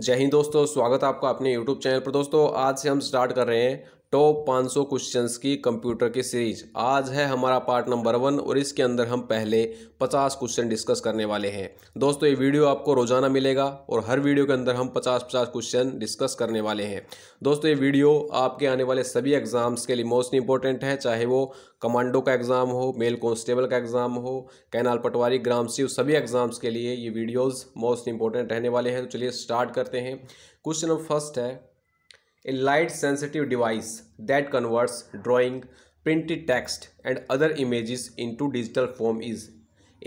जय हिंद दोस्तों स्वागत है आपका अपने यूट्यूब चैनल पर दोस्तों आज से हम स्टार्ट कर रहे हैं टॉप 500 क्वेश्चंस की कंप्यूटर की सीरीज आज है हमारा पार्ट नंबर वन और इसके अंदर हम पहले 50 क्वेश्चन डिस्कस करने वाले हैं दोस्तों ये वीडियो आपको रोजाना मिलेगा और हर वीडियो के अंदर हम 50-50 क्वेश्चन डिस्कस करने वाले हैं दोस्तों ये वीडियो आपके आने वाले सभी एग्जाम्स के लिए मोस्ट इंपॉर्टेंट है चाहे वो कमांडो का एग्ज़ाम हो मेल कॉन्स्टेबल का एग्ज़ाम हो कैनाल पटवारी ग्राम शिव सभी एग्ज़ाम्स के लिए ये वीडियोज़ मोस्ट इंपॉर्टेंट रहने वाले हैं तो चलिए स्टार्ट करते हैं क्वेश्चन नंबर फर्स्ट है light sensitive device that converts drawing drawing, printed and other images into digital form is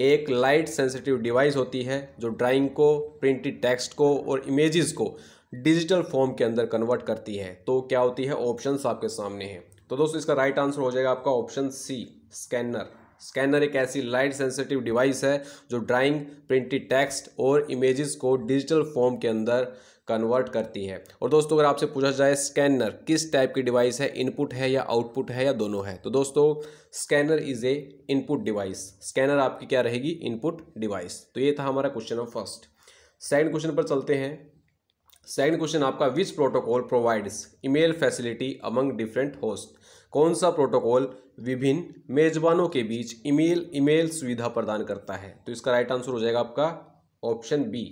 एक लाइट सेंसिटिव डिवाइस होती है जो ड्राइंग को प्रिंटेड टेक्स्ट को और इमेजेस को डिजिटल फॉर्म के अंदर कन्वर्ट करती है तो क्या होती है ऑप्शंस आपके सामने हैं तो दोस्तों इसका राइट आंसर हो जाएगा आपका ऑप्शन सी स्कैनर स्कैनर एक ऐसी लाइट सेंसिटिव डिवाइस है जो ड्राइंग प्रिंटेड टेक्स्ट और इमेजेस को डिजिटल फॉर्म के अंदर कन्वर्ट करती है और दोस्तों अगर आपसे पूछा जाए स्कैनर किस टाइप की डिवाइस है इनपुट है या आउटपुट है या दोनों है तो दोस्तों scanner is a input device scanner आपकी क्या रहेगी इनपुट डिवाइस तो ये था हमारा question of first second question पर चलते हैं सेकंड क्वेश्चन आपका which protocol provides email facility among different host कौन सा प्रोटोकॉल विभिन्न मेजबानों के बीच ईमेल ईमेल सुविधा प्रदान करता है तो इसका राइट आंसर हो जाएगा आपका option B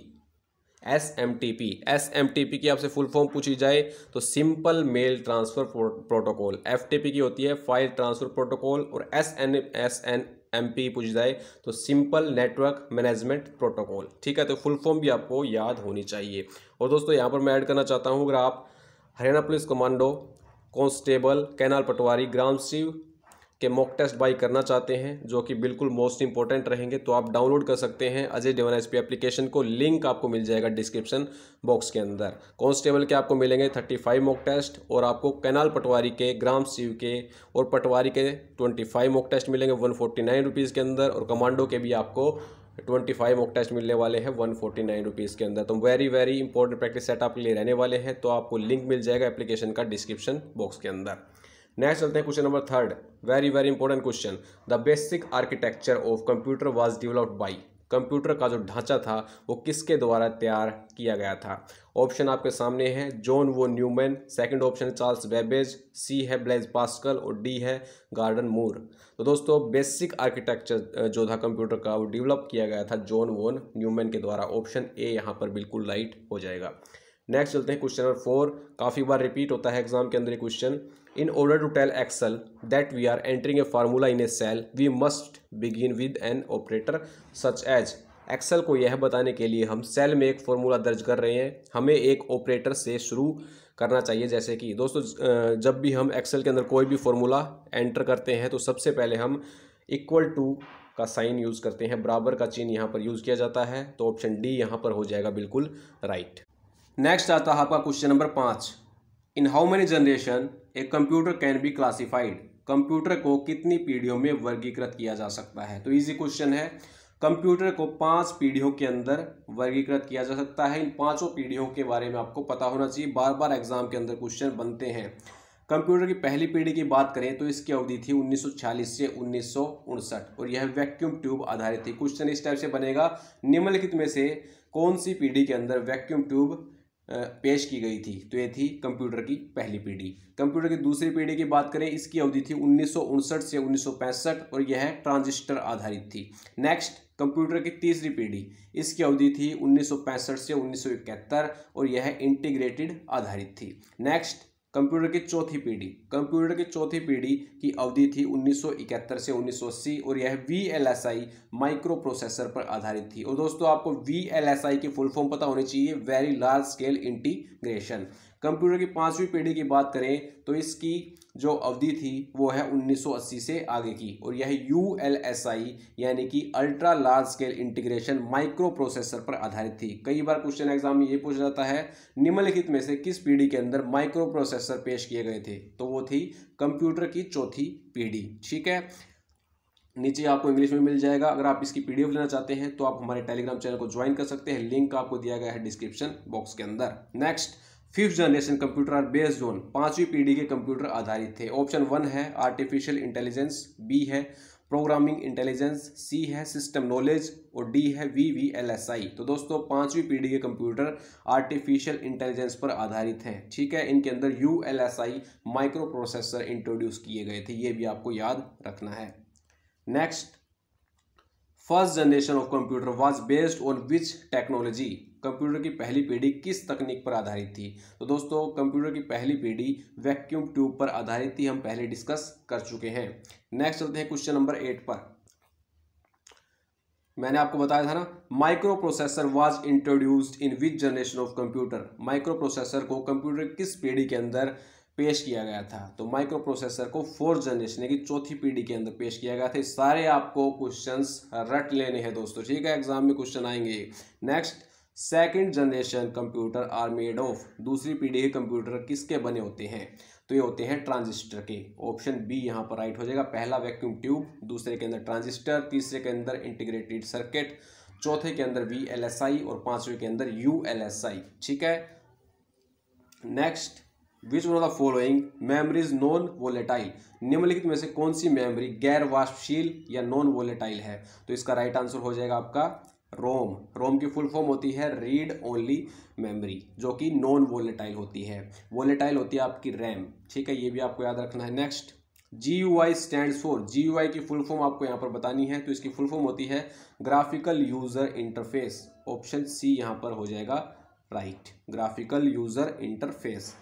S M T P S M T P की आपसे फुल फॉर्म पूछी जाए तो simple mail transfer protocol F T P की होती है फाइल ट्रांसफ़र प्रोटोकॉल और S N S N M P पूछी जाए तो सिंपल नेटवर्क मैनेजमेंट प्रोटोकॉल ठीक है तो फुल फॉर्म भी आपको याद होनी चाहिए और दोस्तों यहाँ पर मैं ऐड करना चाहता हूँ अगर आप Haryana police commando constable canal patwari ग्राम शिव के मॉक टेस्ट बाई करना चाहते हैं जो कि बिल्कुल मोस्ट इंपॉर्टेंट रहेंगे तो आप डाउनलोड कर सकते हैं अजय डेवन एस एप्लीकेशन को लिंक आपको मिल जाएगा डिस्क्रिप्शन बॉक्स के अंदर कॉन्स्टेबल के आपको मिलेंगे थर्टी फाइव मॉक टेस्ट और आपको कैनाल पटवारी के ग्राम सिव के और पटवारी के ट्वेंटी फाइव मॉक टेस्ट मिलेंगे वन फोर्टी नाइन रुपीज़ के अंदर और कमांडो के भी आपको ट्वेंटी फाइव मॉक टेस्ट मिलने वाले हैं वन फोर्टी नाइन रुपीज़ के अंदर तो very very important practice set आपके लिए रहने वाले हैं तो आपको लिंक मिल जाएगा एप्लीकेशन का डिस्क्रिप्शन बॉक्स के अंदर नेक्स्ट चलते हैं question number third very very important question the basic architecture of computer was developed by computer का जो ढांचा था वो किसके द्वारा तैयार किया गया था ऑप्शन आपके सामने है John von Neumann second option है चार्ल्स बेबेज सी है ब्लेज पास्कल और डी है गार्डन मूर तो दोस्तों बेसिक आर्किटेक्चर जो था कंप्यूटर का वो डेवलप किया गया था जॉन वोन न्यूमैन के द्वारा ऑप्शन ए यहाँ पर बिल्कुल राइट हो जाएगा नेक्स्ट चलते हैं क्वेश्चन नंबर फोर काफ़ी बार रिपीट होता है एग्जाम के अंदर question In order to tell Excel that we are entering a formula in a cell, we must begin with an operator such as Excel को यह बताने के लिए हम सेल में एक फॉर्मूला दर्ज कर रहे हैं हमें एक ऑपरेटर से शुरू करना चाहिए जैसे कि दोस्तों जब भी हम एक्सेल के अंदर कोई भी फॉर्मूला एंटर करते हैं तो सबसे पहले हम इक्वल टू का साइन यूज़ करते हैं बराबर का चिन्ह यहाँ पर यूज़ किया जाता है तो ऑप्शन डी यहाँ पर हो जाएगा बिल्कुल राइट नेक्स्ट आता है आपका क्वेश्चन नंबर पाँच in how many generation a computer can be classified computer को कितनी पीढ़ियों में वर्गीकृत किया जा सकता है तो इजी क्वेश्चन है कंप्यूटर को पांच पीढ़ियों के अंदर वर्गीकृत किया जा सकता है इन पांचों पीढ़ियों के बारे में आपको पता होना चाहिए बार बार एग्जाम के अंदर क्वेश्चन बनते हैं कंप्यूटर की पहली पीढ़ी की बात करें तो इसकी अवधि थी 1946 से उन्नीस और यह वैक्यूम ट्यूब आधारित थी क्वेश्चन इस टाइप से बनेगा निम्नलिखित में से कौन सी पीढ़ी के अंदर वैक्यूम ट्यूब पेश की गई थी तो ये थी कंप्यूटर की पहली पीढ़ी कंप्यूटर की दूसरी पीढ़ी की बात करें इसकी अवधि थी उन्नीस से उन्नीस और यह ट्रांजिस्टर आधारित थी नेक्स्ट कंप्यूटर की तीसरी पीढ़ी इसकी अवधि थी उन्नीस से उन्नीस और यह इंटीग्रेटेड आधारित थी नेक्स्ट कंप्यूटर की चौथी पीढ़ी कंप्यूटर की चौथी पीढ़ी की अवधि थी 1971 से 1980 और यह V L S I microprocessor पर आधारित थी और दोस्तों आपको वी एल एस आई की फुल फॉर्म पता होनी चाहिए very large scale integration computer की पांचवी पीढ़ी की बात करें तो इसकी जो अवधि थी वो है 1980 से आगे की और यह यू एल एस आई यानी कि ultra large scale integration microprocessor पर आधारित थी कई बार क्वेश्चन एग्जाम में ये पूछा जाता है निम्नलिखित में से किस पीढ़ी के अंदर माइक्रो प्रोसेसर पेश किए गए थे तो वो थी कंप्यूटर की चौथी पीढ़ी ठीक है नीचे आपको इंग्लिश में मिल जाएगा अगर आप इसकी पी लेना चाहते हैं तो आप हमारे टेलीग्राम चैनल को ज्वाइन कर सकते हैं लिंक आपको दिया गया है डिस्क्रिप्शन बॉक्स के अंदर next fifth generation computer are based on पांचवी पीढ़ी के कंप्यूटर आधारित थे ऑप्शन वन है आर्टिफिशियल इंटेलिजेंस बी है प्रोग्रामिंग इंटेलिजेंस सी है सिस्टम नॉलेज और डी है V V L S I तो दोस्तों पांचवी पीढ़ी के कंप्यूटर आर्टिफिशियल इंटेलिजेंस पर आधारित हैं ठीक है इनके अंदर U L S I microprocessor introduce किए गए थे ये भी आपको याद रखना है next first generation of computer was based on which technology computer की पहली पीढ़ी किस तकनीक पर आधारित थी तो दोस्तों कंप्यूटर की पहली पीढ़ी वैक्यूम ट्यूब पर आधारित थी हम पहले डिस्कस कर चुके हैं नेक्स्ट चलते हैं क्वेश्चन नंबर एट पर मैंने आपको बताया था ना microprocessor was introduced in which generation of computer microprocessor को कंप्यूटर किस पीढ़ी के अंदर पेश किया गया था तो माइक्रो प्रोसेसर को फोर्थ जनरेशन यानी चौथी पीढ़ी के अंदर पेश किया गया था सारे आपको क्वेश्चंस रट लेने हैं दोस्तों ठीक है एग्जाम में क्वेश्चन आएंगे next second generation computer are made of दूसरी पीढ़ी के कंप्यूटर किसके बने होते हैं तो ये होते हैं ट्रांजिस्टर के ऑप्शन बी यहाँ पर राइट हो जाएगा पहला वैक्यूम ट्यूब दूसरे के अंदर ट्रांजिस्टर तीसरे के अंदर इंटीग्रेटेड सर्किट चौथे के अंदर वी एल एस आई और पांचवें के अंदर यू एल एस आई ठीक है next which one of the following memories non volatile निम्नलिखित में से कौन सी मेमोरी गैर वाष्पशील या नॉन वोलेटाइल है तो इसका राइट right आंसर हो जाएगा आपका रोम रोम की फुल फॉर्म होती है रीड ओनली मेमोरी जो कि नॉन वोलेटाइल होती है वोलेटाइल होती है आपकी रैम ठीक है ये भी आपको याद रखना है next G U I stand for G U I की फुल फॉर्म आपको यहाँ पर बतानी है तो इसकी फुल फॉर्म होती है graphical user interface option C यहाँ पर हो जाएगा right graphical user interface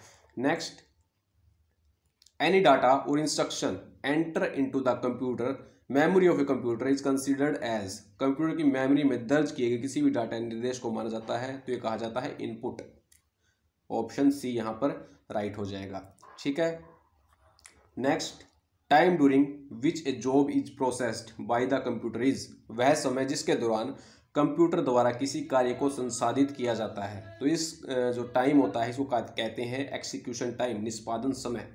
next any data और instruction enter to the computer memory of a computer is considered as computer की मेमोरी में दर्ज किए गए किसी भी डाटा निर्देश को माना जाता है तो ये कहा जाता है इनपुट ऑप्शन सी यहाँ पर राइट हो जाएगा ठीक है next time during which a job is processed by the computer is वह समय जिसके दौरान कंप्यूटर द्वारा किसी कार्य को संसाधित किया जाता है तो इस जो टाइम होता है इसको कहते हैं एक्सिक्यूशन टाइम निष्पादन समय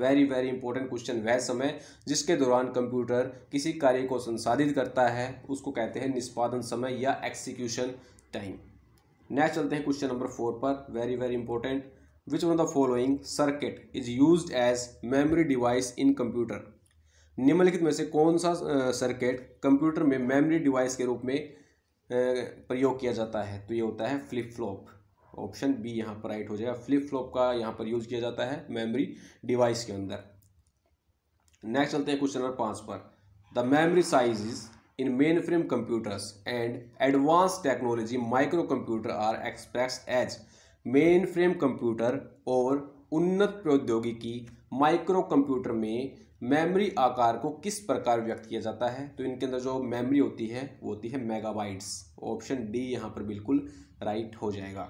वेरी वेरी इंपॉर्टेंट क्वेश्चन वह समय जिसके दौरान कंप्यूटर किसी कार्य को संसाधित करता है उसको कहते हैं निष्पादन समय या एक्सिक्यूशन टाइम नेक्स्ट चलते हैं क्वेश्चन नंबर फोर पर very very important which one the following circuit is use as memory device in computer निम्नलिखित में से कौन सा सर्किट कंप्यूटर में मेमोरी डिवाइस के रूप में प्रयोग किया जाता है तो ये होता है फ्लिप फ्लॉप ऑप्शन बी यहाँ पर राइट हो जाएगा फ्लिप फ्लॉप का यहाँ पर यूज़ किया जाता है मेमोरी डिवाइस के अंदर नेक्स्ट चलते हैं क्वेश्चन नंबर पाँच पर the memory size is in mainframe computers and advance technology microcomputer are express as mainframe computer और उन्नत प्रौद्योगिकी माइक्रो कंप्यूटर में मेमोरी आकार को किस प्रकार व्यक्त किया जाता है तो इनके अंदर जो मेमोरी होती है वो होती है मेगाबाइट्स ऑप्शन डी यहाँ पर बिल्कुल राइट हो जाएगा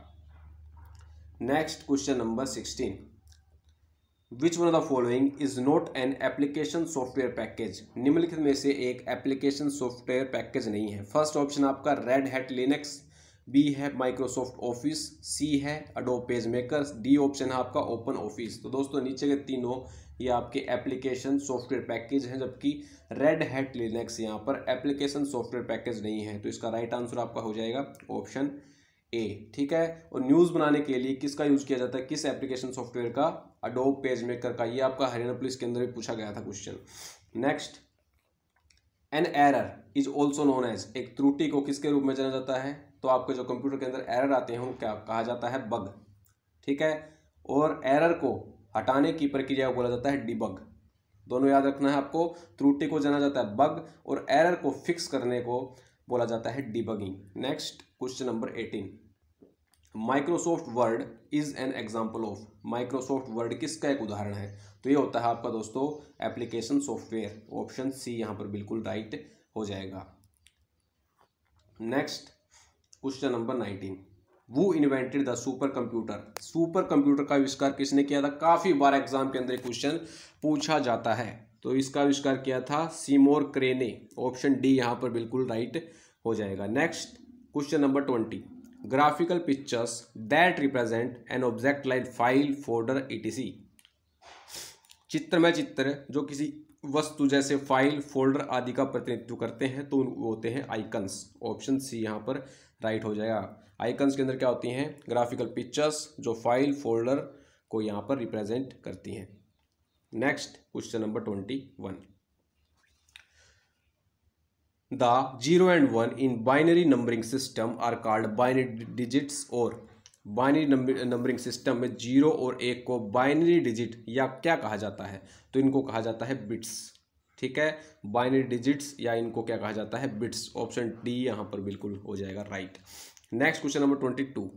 next question number sixteen which one of the following is not an application software package निम्नलिखित में से एक एप्लीकेशन सॉफ्टवेयर पैकेज नहीं है फर्स्ट ऑप्शन आपका रेड हैट लिनक्स बी है माइक्रोसॉफ्ट ऑफिस सी है Adobe Page Maker D option है आपका ओपन ऑफिस तो दोस्तों नीचे के तीनों ये आपके एप्लीकेशन सॉफ्टवेयर पैकेज हैं जबकि रेड हैट लिनक्स यहाँ पर एप्लीकेशन सॉफ्टवेयर पैकेज नहीं है तो इसका राइट right आंसर आपका हो जाएगा ऑप्शन ए ठीक है और न्यूज़ बनाने के लिए किसका यूज़ किया जाता है किस एप्लीकेशन सॉफ्टवेयर का अडोब पेज मेकर का ये आपका हरियाणा पुलिस के अंदर भी पूछा गया था question next an error is also known as एक त्रुटि को किसके रूप में जाना जाता है तो आपके जो कंप्यूटर के अंदर एरर आते हैं उनको क्या कहा जाता है बग ठीक है और एरर को हटाने की प्रक्रिया को बोला जाता है डिबग दोनों याद रखना है आपको त्रुटि को जाना जाता है बग और एरर को फिक्स करने को बोला जाता है debugging next question number eighteen Microsoft Word is an example of Microsoft Word किसका एक उदाहरण है तो ये होता है आपका दोस्तों एप्लीकेशन सॉफ्टवेयर ऑप्शन सी यहाँ पर बिल्कुल राइट हो जाएगा next question number nineteen who invented the supercomputer supercomputer का आविष्कार किसने किया था काफ़ी बार एग्जाम के अंदर क्वेश्चन पूछा जाता है तो इसका आविष्कार किया था सीमोर क्रेने ऑप्शन डी यहां पर बिल्कुल राइट हो जाएगा next question number twenty graphical pictures that represent an object like file, folder, etc. चित्र में चित्र जो किसी वस्तु जैसे फाइल फोल्डर आदि का प्रतिनिधित्व करते हैं तो होते हैं आइकन्स ऑप्शन सी यहाँ पर राइट हो जाएगा आइकन्स के अंदर क्या होती हैं ग्राफिकल पिक्चर्स जो फाइल फोल्डर को यहाँ पर रिप्रेजेंट करती हैं next question number twenty one the zero and one in binary numbering system are called binary digits और बाइनरी नंबरिंग सिस्टम में जीरो और एक को बाइनरी डिजिट या क्या कहा जाता है तो इनको कहा जाता है बिट्स ठीक है बाइनरी डिजिट्स या इनको क्या कहा जाता है बिट्स ऑप्शन डी यहाँ पर बिल्कुल हो जाएगा right next question number twenty two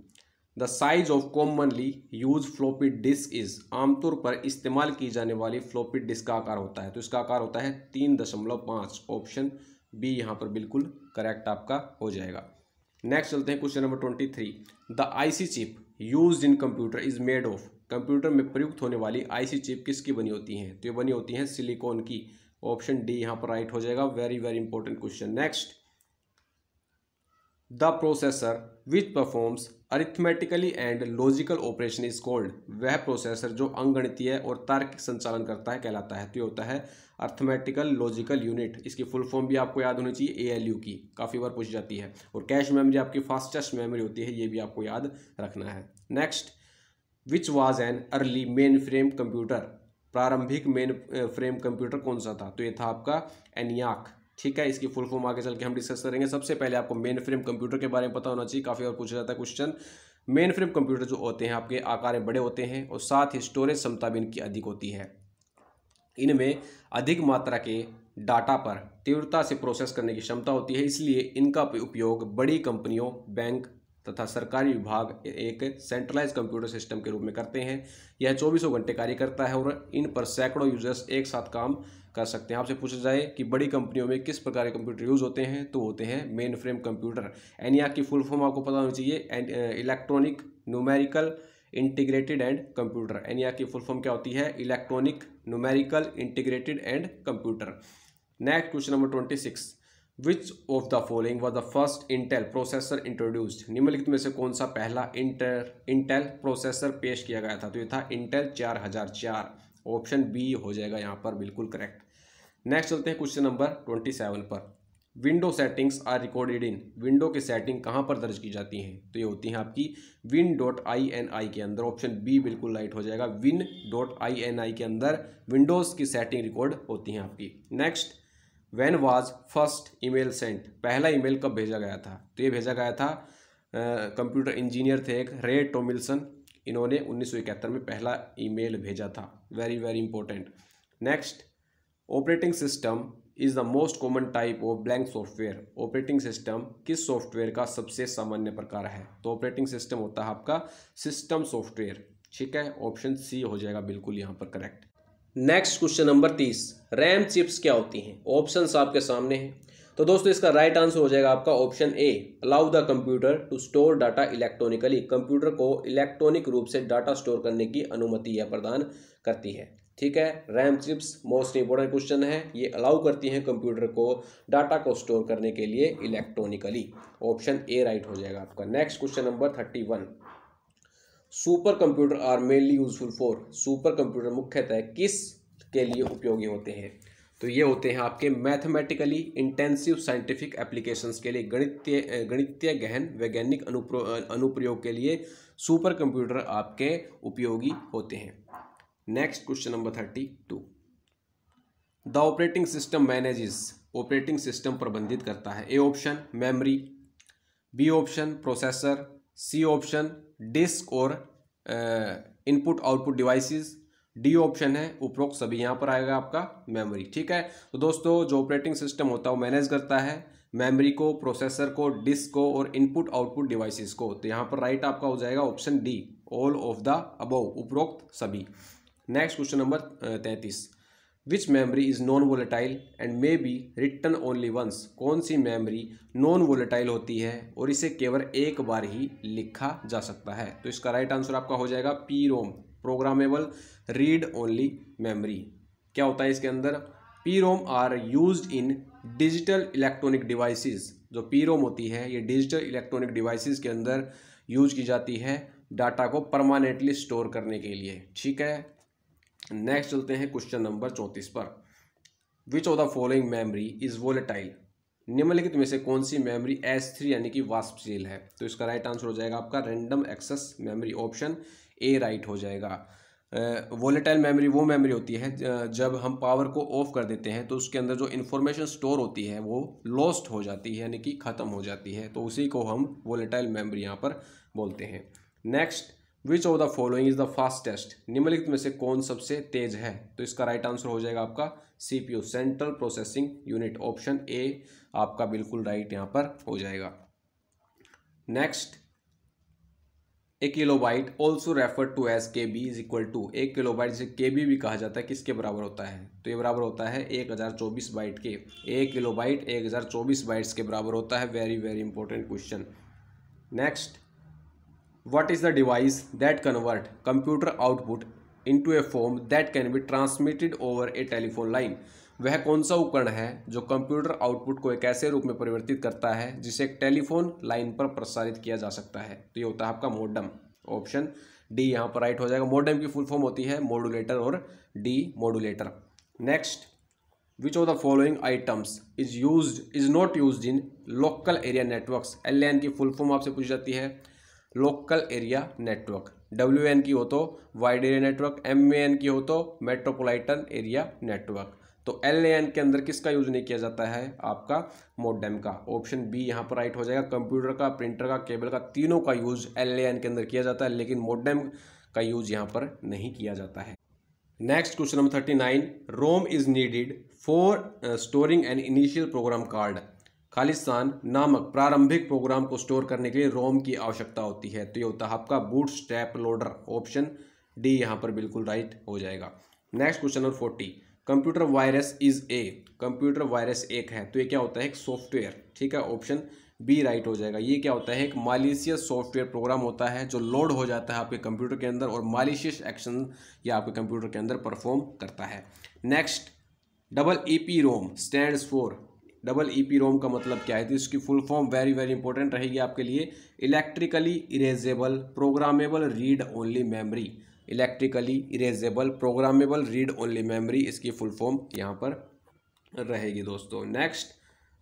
the size of commonly use floppy disk is आमतौर पर इस्तेमाल की जाने वाली फ्लोपी डिस्क का आकार होता है तो इसका आकार होता है तीन दशमलव पाँच ऑप्शन बी यहाँ पर बिल्कुल करेक्ट आपका हो जाएगा नेक्स्ट चलते हैं question number twenty three the I C chip use in computer is made of computer में प्रयुक्त होने वाली आईसी चिप किसकी बनी होती हैं तो ये बनी होती हैं सिलिकॉन की ऑप्शन डी यहाँ पर राइट हो जाएगा very very important question next the processor which performs arithmetically and logical operation is called वह प्रोसेसर जो अंगणितीय और तार्किक संचालन करता है कहलाता है तो ये होता है अर्थमेटिकल लॉजिकल यूनिट इसकी फुल फॉर्म भी आपको याद होनी चाहिए ए एल यू की काफ़ी बार पूछी जाती है और कैश मेमोरी आपकी फास्टेस्ट मेमोरी होती है ये भी आपको याद रखना है next which was an early mainframe computer प्रारंभिक मेन फ्रेम कंप्यूटर कौन सा था तो ये था आपका एनियाक ठीक है इसकी फुल फॉर्म आगे चल के हम डिस्कस करेंगे सबसे पहले आपको मेन फ्रेम कंप्यूटर के बारे में पता होना चाहिए काफ़ी और पूछा जाता है क्वेश्चन मेन फ्रेम कंप्यूटर जो होते हैं आपके आकार बड़े होते हैं और साथ ही स्टोरेज क्षमता भी इनकी अधिक होती है इनमें अधिक मात्रा के डाटा पर तीव्रता से प्रोसेस करने की क्षमता होती है इसलिए इनका उपयोग बड़ी कंपनियों बैंक तथा सरकारी विभाग एक सेंट्रलाइज कंप्यूटर सिस्टम के रूप में करते हैं यह चौबीसों घंटे कार्य करता है और इन पर सैकड़ों यूजर्स एक साथ काम कर सकते हैं आपसे पूछा जाए कि बड़ी कंपनियों में किस प्रकार के कंप्यूटर यूज़ होते हैं तो होते हैं मेन फ्रेम कंप्यूटर एनिया की फुल फॉर्म आपको पता होना चाहिए and electronic numerical integrated and computer ENIAC की फुल फॉर्म क्या होती है electronic numerical integrated and computer next question number twenty six which of the following was the first Intel processor introduced निम्नलिखित में से कौन सा पहला इंटर इंटेल प्रोसेसर पेश किया गया था तो ये था इंटेल चार हजार चार ऑप्शन बी हो जाएगा यहाँ पर बिल्कुल करेक्ट नेक्स्ट चलते हैं क्वेश्चन नंबर ट्वेंटी सेवन पर window settings are recorded in window के सेटिंग कहाँ पर दर्ज की जाती हैं तो ये होती हैं आपकी win dot I N I के अंदर ऑप्शन बी बिल्कुल लाइट हो जाएगा win dot I N I के अंदर विंडोज़ की सेटिंग रिकॉर्ड होती हैं आपकी next when was first email sent पहला ईमेल कब भेजा गया था तो ये भेजा गया था कंप्यूटर इंजीनियर थे एक रे टोमिल्सन इन्होंने उन्नीस में पहला ईमेल भेजा था very very important next operating system is the most common type of blank software operating system किस सॉफ्टवेयर का सबसे सामान्य प्रकार है तो ऑपरेटिंग सिस्टम होता है आपका सिस्टम सॉफ्टवेयर ठीक है ऑप्शन सी हो जाएगा बिल्कुल यहाँ पर करेक्ट नेक्स्ट क्वेश्चन नंबर तीस रैम चिप्स क्या होती हैं ऑप्शन आपके सामने हैं तो दोस्तों इसका राइट आंसर हो जाएगा आपका option A allow the computer to store data electronically computer को इलेक्ट्रॉनिक रूप से डाटा स्टोर करने की अनुमति यह प्रदान करती है ठीक है RAM chips most important question है ये अलाउ करती हैं कंप्यूटर को डाटा को स्टोर करने के लिए इलेक्ट्रॉनिकली ऑप्शन ए राइट हो जाएगा आपका next question number thirty one supercomputer are mainly useful for supercomputer मुख्यतः किस के लिए उपयोगी होते हैं तो ये होते हैं आपके मैथमेटिकली इंटेंसिव साइंटिफिक एप्लीकेशंस के लिए गणित्य गणितीय गहन वैज्ञानिक अनुप्रयोग के लिए सुपर कंप्यूटर आपके उपयोगी होते हैं next question number thirty two the operating system manages operating system प्रबंधित करता है A option memory B option processor C option disk और input output devices D option है उपरोक्त सभी यहाँ पर आएगा आपका मेमोरी ठीक है तो दोस्तों जो ऑपरेटिंग सिस्टम होता है वो मैनेज करता है मेमोरी को प्रोसेसर को डिस्क को और इनपुट आउटपुट डिवाइसेस को तो यहाँ पर राइट आपका हो जाएगा option D all of the above उपरोक्त सभी नेक्स्ट क्वेश्चन नंबर तैंतीस which memory is non volatile and may be written only once कौन सी मेमरी नॉन वोलेटाइल होती है और इसे केवल एक बार ही लिखा जा सकता है तो इसका राइट आंसर आपका हो जाएगा P ROM programmable read only memory क्या होता है इसके अंदर P ROM are use in digital electronic devices जो पी रोम होती है ये डिजिटल इलेक्ट्रॉनिक डिवाइसिस के अंदर यूज की जाती है डाटा को परमानेंटली स्टोर करने के लिए ठीक है नेक्स्ट चलते हैं क्वेश्चन नंबर चौंतीस पर which of the following memory is volatile निम्नलिखित में से कौन सी मेमोरी एस थ्री यानी कि वास्पशील है तो इसका राइट आंसर हो जाएगा आपका random access memory option A right हो जाएगा वोलेटाइल मेमोरी वो मेमोरी होती है जब हम पावर को ऑफ कर देते हैं तो उसके अंदर जो इन्फॉर्मेशन स्टोर होती है वो लॉस्ट हो जाती है यानी कि ख़त्म हो जाती है तो उसी को हम वोलेटाइल मेमोरी यहाँ पर बोलते हैं next which of the following is the fastest निम्नलिखित में से कौन सबसे तेज है तो इसका राइट आंसर हो जाएगा आपका CPU central processing unit option A आपका बिल्कुल राइट यहाँ पर हो जाएगा next a kilobyte also refer to as K B is equal to एक किलो बाइट जिसे के बी भी कहा जाता है किसके बराबर होता है तो ये बराबर होता है एक हज़ार चौबीस बाइट के एक किलो बाइट एक हज़ार चौबीस बाइट्स के बराबर होता है very very important question next what is the device that convert computer output into a form that can be transmitted over a telephone line वह कौन सा उपकरण है जो कंप्यूटर आउटपुट को एक ऐसे रूप में परिवर्तित करता है जिसे एक टेलीफोन लाइन पर प्रसारित किया जा सकता है तो ये होता है आपका मोडम ऑप्शन डी यहाँ पर राइट हो जाएगा मोडम की फुल फॉर्म होती है मोडुलेटर और demodulator next which of the following items is use is not use in local area network L N की फुल फॉर्म आपसे पूछ जाती है local area network W N की हो तो wide area network M N की हो तो मेट्रोपोलिटन एरिया नेटवर्क तो एल एन के अंदर किसका यूज नहीं किया जाता है आपका मोडेम का ऑप्शन बी यहाँ पर राइट हो जाएगा कंप्यूटर का प्रिंटर का केबल का तीनों का यूज एल एन के अंदर किया जाता है लेकिन मोडेम का यूज यहाँ पर नहीं किया जाता है next question number thirty nine ROM is needed for storing an initial program called खालिस्तान नामक प्रारंभिक प्रोग्राम को स्टोर करने के लिए रोम की आवश्यकता होती है तो ये होता है आपका bootstrap loader option D यहाँ पर बिल्कुल राइट हो जाएगा next question number forty computer virus is a computer virus एक है तो ये क्या होता है एक सॉफ्टवेयर ठीक है ऑप्शन बी राइट हो जाएगा ये क्या होता है एक मालिशियस सॉफ्टवेयर प्रोग्राम होता है जो लोड हो जाता है आपके कंप्यूटर के अंदर और मालिशियस एक्शन या आपके कंप्यूटर के अंदर परफॉर्म करता है next double E P ROM stand for double E P ROM का मतलब क्या है तो इसकी full form very very important रहेगी आपके लिए electrically erasable programmable read only memory electrically erasable programmable read only memory इसकी फुल फॉर्म यहाँ पर रहेगी दोस्तों next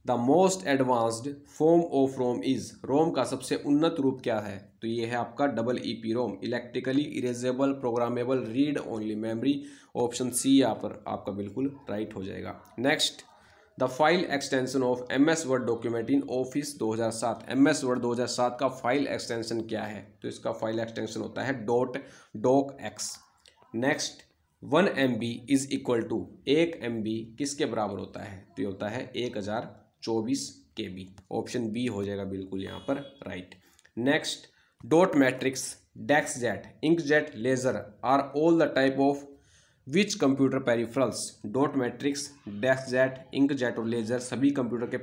the most advanced form of ROM is ROM का सबसे उन्नत रूप क्या है तो ये है आपका double E P ROM electrically erasable programmable read only memory option C यहाँ पर आपका बिल्कुल राइट हो जाएगा next the file extension of M S Word document in Office 2007 M S Word सात का फाइल एक्सटेंशन क्या है तो इसका फाइल एक्सटेंशन होता है dot doc X next one M B is equal to एक एम बी किसके बराबर होता है तो ये होता है एक हज़ार चौबीस के बी ऑप्शन बी हो जाएगा बिल्कुल यहाँ पर राइट नेक्स्ट डॉट मैट्रिक्स डेक्स jet ink jet laser are all the type of which computer peripherals dot matrix desk jet ink jet और लेजर सभी कंप्यूटर के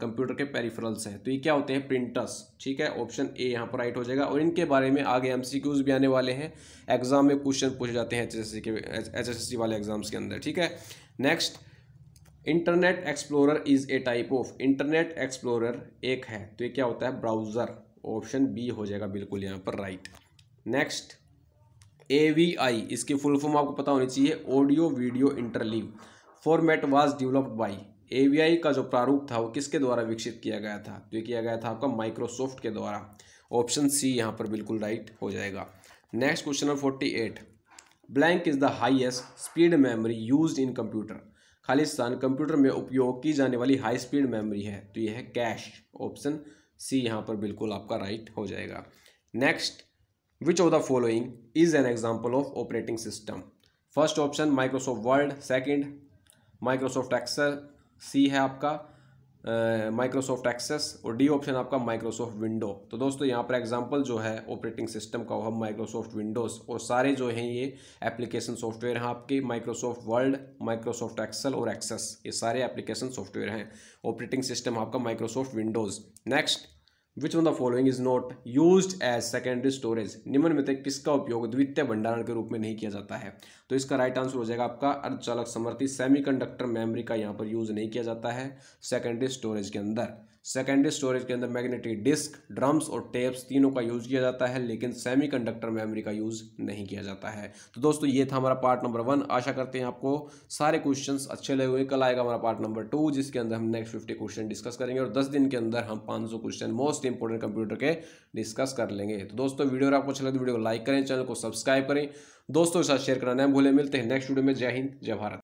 कंप्यूटर के पेरीफ्रल्स हैं तो ये क्या होते हैं प्रिंटर्स ठीक है ऑप्शन ए यहाँ पर राइट हो जाएगा और इनके बारे में आगे एम भी आने वाले हैं एग्जाम में क्वेश्चन पूछे जाते हैं एच के एच वाले एग्जाम्स के अंदर ठीक है next Internet Explorer is a type of Internet Explorer एक है तो ये क्या होता है ब्राउज़र ऑप्शन बी हो जाएगा बिल्कुल यहाँ पर right next A V I इसकी फुल फॉर्म आपको पता होनी चाहिए audio video interleave format was developed by I का जो प्रारूप था वो किसके द्वारा विकसित किया गया था तो ये किया गया था आपका माइक्रोसॉफ्ट के द्वारा ऑप्शन सी यहाँ पर बिल्कुल राइट हो जाएगा next question number forty eight blank is the highest speed memory use in computer खालिस्तान कंप्यूटर में उपयोग की जाने वाली हाई स्पीड मेमोरी है तो यह है कैश ऑप्शन सी यहाँ पर बिल्कुल आपका राइट हो जाएगा next which of the following is an example of operating system first option Microsoft Word second Microsoft Access C है आपका माइक्रोसॉफ्ट एक्सेस और डी ऑप्शन आपका माइक्रोसॉफ्ट विंडो तो दोस्तों यहाँ पर एग्जांपल जो है ऑपरेटिंग सिस्टम का वह माइक्रोसॉफ्ट विंडोज़ और सारे जो हैं ये एप्लीकेशन सॉफ्टवेयर हैं आपके माइक्रोसॉफ्ट वर्ल्ड माइक्रोसॉफ्ट एक्सेल और एक्सेस ये सारे एप्लीकेशन सॉफ्टवेयर हैं ऑपरेटिंग सिस्टम आपका Microsoft Windows next which on the following is not use as secondary storage निम्न में से किसका उपयोग द्वितीय भंडारण के रूप में नहीं किया जाता है तो इसका राइट आंसर हो जाएगा आपका अर्धचालक समर्थित सेमीकंडक्टर मेमोरी का यहाँ पर यूज नहीं किया जाता है सेकेंडरी स्टोरेज के अंदर सेकेंडरी स्टोरेज के अंदर मैग्नेटिक डिस्क ड्रम्स और टेप्स तीनों का यूज़ किया जाता है लेकिन सेमीकंडक्टर मेमोरी का यूज़ नहीं किया जाता है तो दोस्तों ये था हमारा पार्ट नंबर वन आशा करते हैं आपको सारे क्वेश्चंस अच्छे लगे हुए कल आएगा हमारा पार्ट नंबर टू जिसके अंदर हम नेक्स्ट फिफ्टी क्वेश्चन डिस्कस करेंगे और दस दिन के अंदर हम पाँच क्वेश्चन मोस्ट इंपॉर्टेंट कंप्यूटर के डिस्कस कर लेंगे तो दोस्तों वीडियो आपको अच्छा लगे तो वीडियो को लाइक करें चैनल को सब्सक्राइब करें दोस्तों के साथ शेयर करना नहीं भूले मिलते हैं नेक्स्ट वीडियो में जय हिंद जय भारत